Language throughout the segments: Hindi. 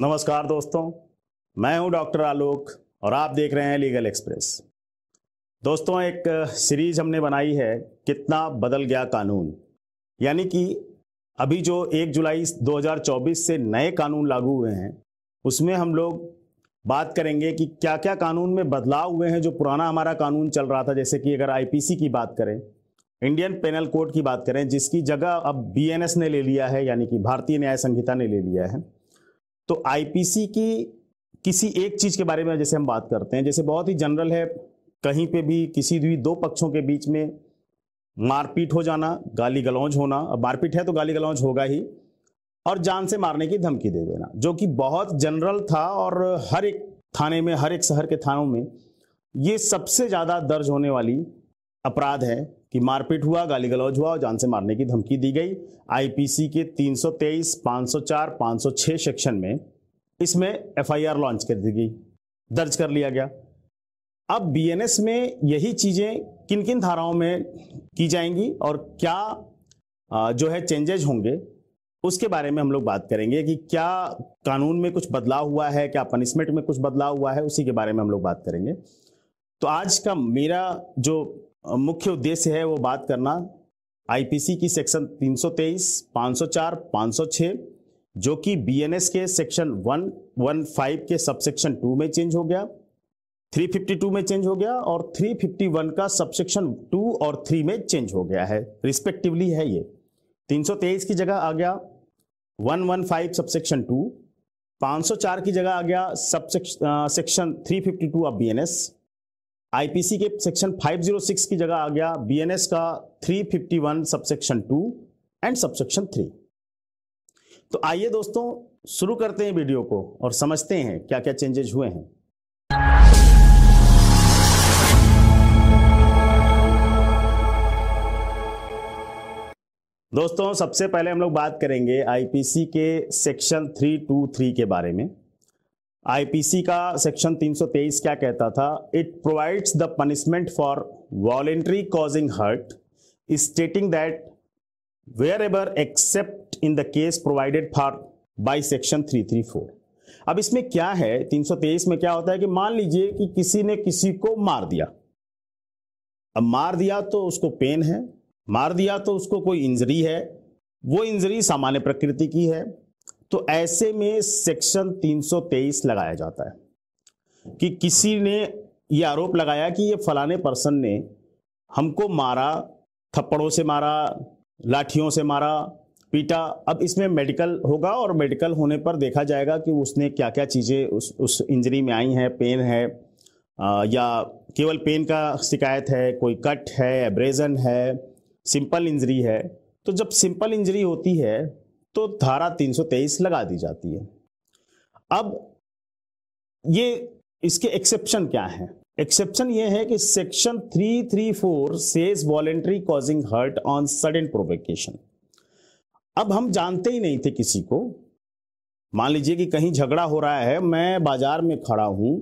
नमस्कार दोस्तों मैं हूं डॉक्टर आलोक और आप देख रहे हैं लीगल एक्सप्रेस दोस्तों एक सीरीज हमने बनाई है कितना बदल गया कानून यानी कि अभी जो 1 जुलाई 2024 से नए कानून लागू हुए हैं उसमें हम लोग बात करेंगे कि क्या क्या कानून में बदलाव हुए हैं जो पुराना हमारा कानून चल रहा था जैसे कि अगर आईपीसी की बात करें इंडियन पेनल कोड की बात करें जिसकी जगह अब बीएनएस ने ले लिया है यानी कि भारतीय न्याय संहिता ने ले लिया है तो आईपीसी की किसी एक चीज के बारे में जैसे हम बात करते हैं जैसे बहुत ही जनरल है कहीं पे भी किसी भी दो पक्षों के बीच में मारपीट हो जाना गाली गलौज होना मारपीट है तो गाली गलौज होगा ही और जान से मारने की धमकी दे देना जो कि बहुत जनरल था और हर एक थाने में हर एक शहर के थानों में ये सबसे ज़्यादा दर्ज होने वाली अपराध है कि मारपीट हुआ गाली गलौज हुआ और जान से मारने की धमकी दी गई आईपीसी के 323, 504, 506 सेक्शन में इसमें एफआईआर लॉन्च कर दी गई दर्ज कर लिया गया अब बीएनएस में यही चीज़ें किन किन धाराओं में की जाएंगी और क्या जो है चेंजेज होंगे उसके बारे में हम लोग बात करेंगे कि क्या कानून में कुछ बदलाव हुआ है क्या पनिशमेंट में कुछ बदलाव हुआ है उसी के बारे में हम लोग बात करेंगे तो आज का मेरा जो मुख्य उद्देश्य है वो बात करना आईपीसी की सेक्शन 323, 504, 506 जो कि बीएनएस के सेक्शन 115 के सबसेक्शन 2 में चेंज हो गया 352 में चेंज हो गया और 351 का सबसेक्शन 2 और 3 में चेंज हो गया है रिस्पेक्टिवली है ये 323 की जगह आ गया 115 सबसेक्शन 2 504 की जगह आ गया subsection section two of B IPC के सेक्शन 506 की जगह आ गया बीएनएस का 351 subsection two and subsection three तो आइए दोस्तों शुरू करते हैं वीडियो को और समझते हैं क्या क्या चेंजेज हुए हैं दोस्तों सबसे पहले हम लोग बात करेंगे आईपीसी के सेक्शन 323 के बारे में आईपीसी का सेक्शन 323 क्या कहता था it provides the punishment for voluntary causing hurt stating that wherever except in the case provided for by section 334 अब इसमें क्या है 323 में क्या होता है कि मान लीजिए कि किसी ने किसी को मार दिया अब मार दिया तो उसको पेन है मार दिया तो उसको कोई इंजरी है वो इंजरी सामान्य प्रकृति की है तो ऐसे में सेक्शन 323 लगाया जाता है कि किसी ने यह आरोप लगाया कि ये फलाने पर्सन ने हमको मारा थप्पड़ों से मारा लाठियों से मारा पीटा अब इसमें मेडिकल होगा और मेडिकल होने पर देखा जाएगा कि उसने क्या क्या चीज़ें उस उस इंजरी में आई हैं पेन है आ, या केवल पेन का शिकायत है कोई कट है एब्रेजन है सिंपल इंजरी है तो जब सिंपल इंजरी होती है तो धारा 323 लगा दी जाती है अब ये इसके एक्सेप्शन क्या है एक्सेप्शन ये है कि section 334 says voluntary causing hurt on sudden provocation अब हम जानते ही नहीं थे किसी को मान लीजिए कि कहीं झगड़ा हो रहा है मैं बाजार में खड़ा हूं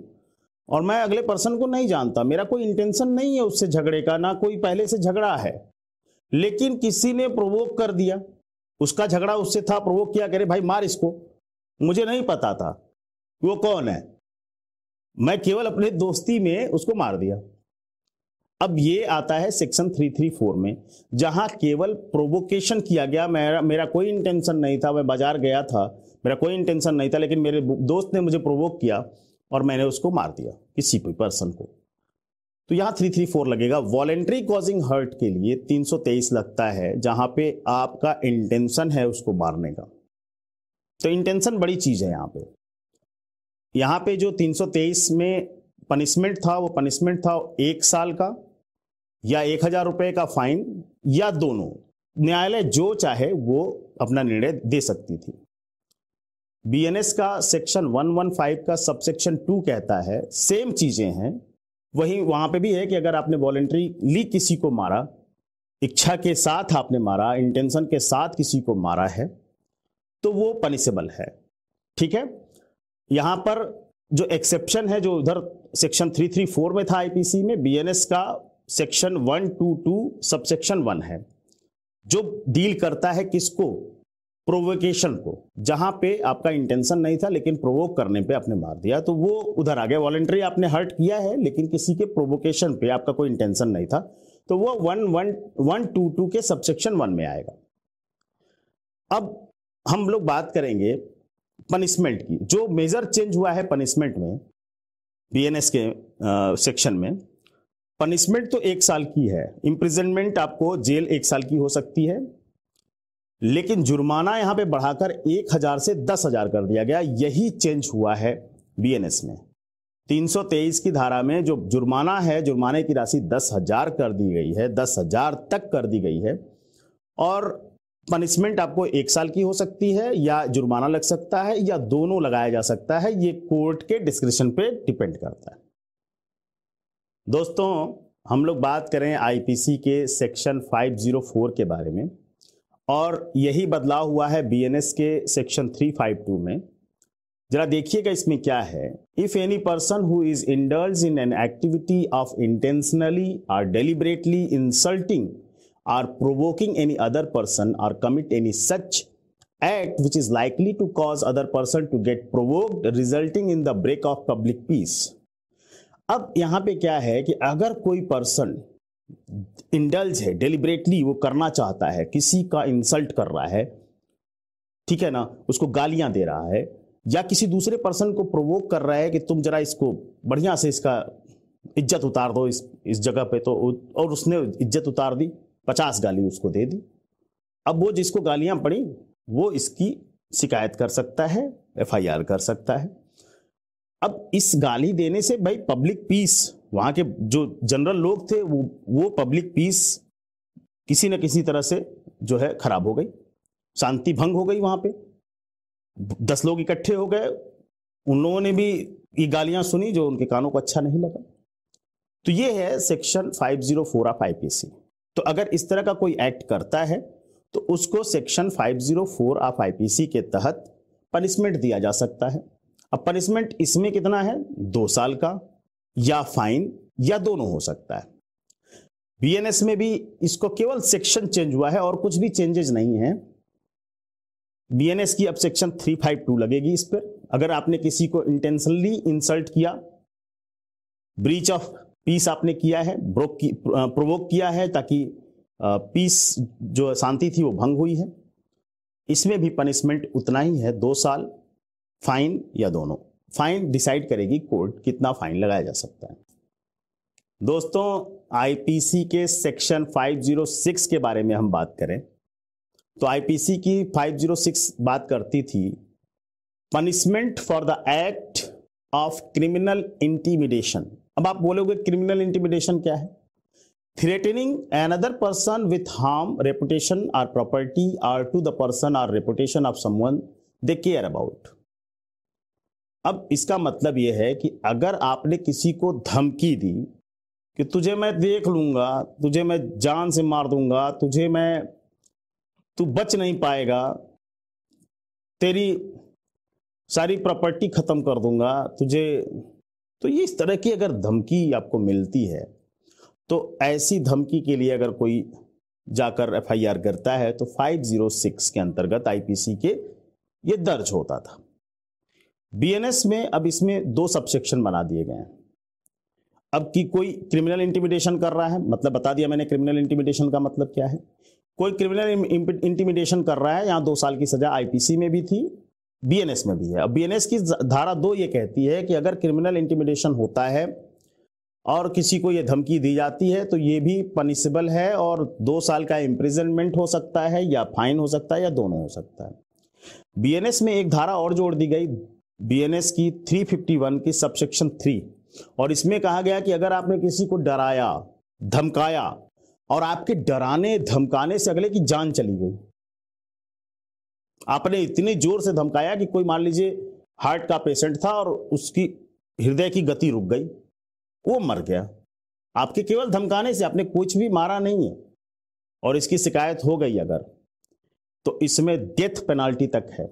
और मैं अगले पर्सन को नहीं जानता मेरा कोई इंटेंशन नहीं है उससे झगड़े का ना कोई पहले से झगड़ा है लेकिन किसी ने प्रोवोक कर दिया उसका झगड़ा उससे था प्रवोक किया करे भाई मार इसको मुझे नहीं पता था वो कौन है मैं केवल अपने दोस्ती में उसको मार दिया अब ये आता है सेक्शन 334 में जहां केवल प्रोवोकेशन किया गया मेरा मेरा कोई इंटेंशन नहीं था मैं बाजार गया था मेरा कोई इंटेंशन नहीं था लेकिन मेरे दोस्त ने मुझे प्रोवोक किया और मैंने उसको मार दिया किसी भी पर्सन को तो यहाँ थ्री थ्री फोर लगेगा वॉलेंट्री कॉजिंग हर्ट के लिए तीन सौ तेईस लगता है जहां पे आपका इंटेंशन है उसको मारने का तो इंटेंशन बड़ी चीज है यहाँ पे यहाँ पे जो तीन सौ तेईस में पनिशमेंट था वो पनिशमेंट था एक साल का या एक हजार रुपये का फाइन या दोनों न्यायालय जो चाहे वो अपना निर्णय दे सकती थी बीएनएस का सेक्शन 115 का सबसेक्शन 2 कहता है सेम चीजें हैं वही वहां पे भी है कि अगर आपने वॉलेंट्रीली किसी को मारा इच्छा के साथ आपने मारा इंटेंशन के साथ किसी को मारा है तो वो पनिसेबल है ठीक है यहां पर जो एक्सेप्शन है जो उधर सेक्शन 334 में था आईपीसी में बीएनएस का सेक्शन 122 सबसेक्शन वन है जो डील करता है किसको प्रोवोकेशन को जहां पे आपका इंटेंशन नहीं था लेकिन प्रोवोक करने पे आपने मार दिया तो वो उधर आ गया वॉलेंट्री आपने हर्ट किया है लेकिन किसी के प्रोवोकेशन पे आपका कोई इंटेंशन नहीं था तो वो one one one two two के सबसेक्शन वन में आएगा अब हम लोग बात करेंगे पनिशमेंट की जो मेजर चेंज हुआ है पनिशमेंट में बीएनएस के सेक्शन में पनिशमेंट तो एक साल की है इम्प्रिजनमेंट आपको जेल एक साल की हो सकती है लेकिन जुर्माना यहां पे बढ़ाकर एक हजार से दस हजार कर दिया गया यही चेंज हुआ है बीएनएस में 323 की धारा में जो जुर्माना है जुर्माने की राशि दस हजार कर दी गई है दस हजार तक कर दी गई है और पनिशमेंट आपको एक साल की हो सकती है या जुर्माना लग सकता है या दोनों लगाया जा सकता है ये कोर्ट के डिस्क्रिप्शन पे डिपेंड करता है दोस्तों हम लोग बात करें आईपीसी के सेक्शन 504 के बारे में और यही बदलाव हुआ है बीएनएस के सेक्शन 352 में जरा देखिएगा इसमें क्या है if any person who is indulges in an activity of intentionally or deliberately insulting or provoking any other person or commit any such act which is likely to cause other person to get provoked resulting in the break of public peace अब यहां पे क्या है कि अगर कोई पर्सन इंडल्ज है डेलिबरेटली वो करना चाहता है किसी का इंसल्ट कर रहा है ठीक है ना उसको गालियां दे रहा है या किसी दूसरे पर्सन को प्रोवोक कर रहा है कि तुम जरा इसको बढ़िया से इसका इज्जत उतार दो इस इस जगह पे तो और उसने इज्जत उतार दी पचास गाली उसको दे दी अब वो जिसको गालियां पड़ी वो इसकी शिकायत कर सकता है एफआईआर कर सकता है अब इस गाली देने से भाई पब्लिक पीस वहां के जो जनरल लोग थे वो वो पब्लिक पीस किसी न किसी तरह से जो है खराब हो गई शांति भंग हो गई वहां पे दस लोग इकट्ठे हो गए उन लोगों ने भी ये गालियां सुनी जो उनके कानों को अच्छा नहीं लगा तो ये है सेक्शन 504 ऑफ आईपीसी तो अगर इस तरह का कोई एक्ट करता है तो उसको सेक्शन 504 ऑफ आईपीसी के तहत पनिशमेंट दिया जा सकता है अब पनिशमेंट इसमें कितना है दो साल का या फाइन या दोनों हो सकता है बीएनएस में भी इसको केवल सेक्शन चेंज हुआ है और कुछ भी चेंजेज नहीं है बीएनएस की अब सेक्शन 352 लगेगी इस पर अगर आपने किसी को इंटेंशनली इंसल्ट किया ब्रीच ऑफ पीस आपने किया है ब्रोक की प्रोवोक किया है ताकि पीस जो शांति थी वो भंग हुई है इसमें भी पनिशमेंट उतना ही है दो साल फाइन या दोनों फाइन डिसाइड करेगी कोर्ट कितना फाइन लगाया जा सकता है दोस्तों आईपीसी के सेक्शन 506 के बारे में हम बात करें तो आईपीसी की 506 बात करती थी punishment for the act of criminal intimidation अब आप बोलोगे क्रिमिनल इंटीमिडेशन क्या है threatening another person with harm reputation or property or to the person or reputation of someone they care about अब इसका मतलब यह है कि अगर आपने किसी को धमकी दी कि तुझे मैं देख लूंगा तुझे मैं जान से मार दूंगा तुझे मैं तू बच नहीं पाएगा तेरी सारी प्रॉपर्टी ख़त्म कर दूंगा तुझे तो ये इस तरह की अगर धमकी आपको मिलती है तो ऐसी धमकी के लिए अगर कोई जाकर एफआईआर करता है तो 506 के अंतर्गत आईपीसी के ये दर्ज होता था बीएनएस में अब इसमें दो सबसेक्शन बना दिए गए हैं अब कि कोई क्रिमिनल इंटीमिडेशन कर रहा है मतलब बता दिया मैंने क्रिमिनल इंटीमिडेशन का मतलब क्या है कोई क्रिमिनल इंटीमिडेशन कर रहा है यहां दो साल की सजा आईपीसी में भी थी बीएनएस में भी है अब बीएनएस की धारा दो ये कहती है कि अगर क्रिमिनल इंटीमिडेशन होता है और किसी को यह धमकी दी जाती है तो ये भी पनिसेबल है और दो साल का इंप्रिजनमेंट हो सकता है या फाइन हो सकता है या दोनों हो सकता है बीएनएस में एक धारा और जोड़ दी गई बीएनएस की 351 की सबसेक्शन थ्री और इसमें कहा गया कि अगर आपने किसी को डराया धमकाया और आपके डराने धमकाने से अगले की जान चली गई आपने इतने जोर से धमकाया कि कोई मान लीजिए हार्ट का पेशेंट था और उसकी हृदय की गति रुक गई वो मर गया आपके केवल धमकाने से आपने कुछ भी मारा नहीं है और इसकी शिकायत हो गई अगर तो इसमें डेथ पेनाल्टी तक है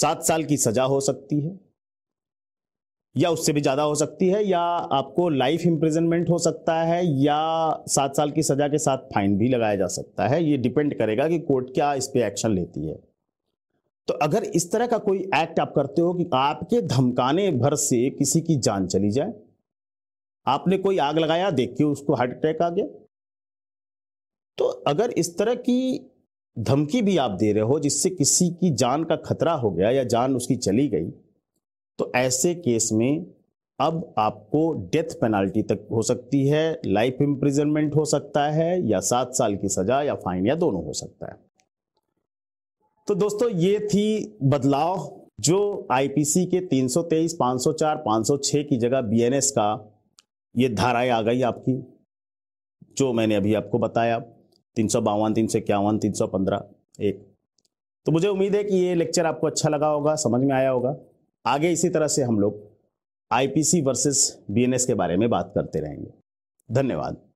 सात साल की सजा हो सकती है या उससे भी ज़्यादा हो सकती है या आपको लाइफ इंप्रिजनमेंट हो सकता है या सात साल की सज़ा के साथ फाइन भी लगाया जा सकता है ये डिपेंड करेगा कि कोर्ट क्या इस पर एक्शन लेती है तो अगर इस तरह का कोई एक्ट आप करते हो कि आपके धमकाने भर से किसी की जान चली जाए आपने कोई आग लगाया देख के उसको हार्ट अटैक आ गया तो अगर इस तरह की धमकी भी आप दे रहे हो जिससे किसी की जान का खतरा हो गया या जान उसकी चली गई तो ऐसे केस में अब आपको डेथ पेनाल्टी तक हो सकती है लाइफ इम्प्रिजनमेंट हो सकता है या सात साल की सजा या फाइन या दोनों हो सकता है तो दोस्तों ये थी बदलाव जो आईपीसी के 323, 504, 506 की जगह बीएनएस का ये धाराएं आ गई आपकी जो मैंने अभी आपको बताया तीन सौ बावन तीन सौ इक्यावन तीन सौ पंद्रह एक तो मुझे उम्मीद है कि ये लेक्चर आपको अच्छा लगा होगा समझ में आया होगा आगे इसी तरह से हम लोग आईपीसी वर्सेस बीएनएस के बारे में बात करते रहेंगे धन्यवाद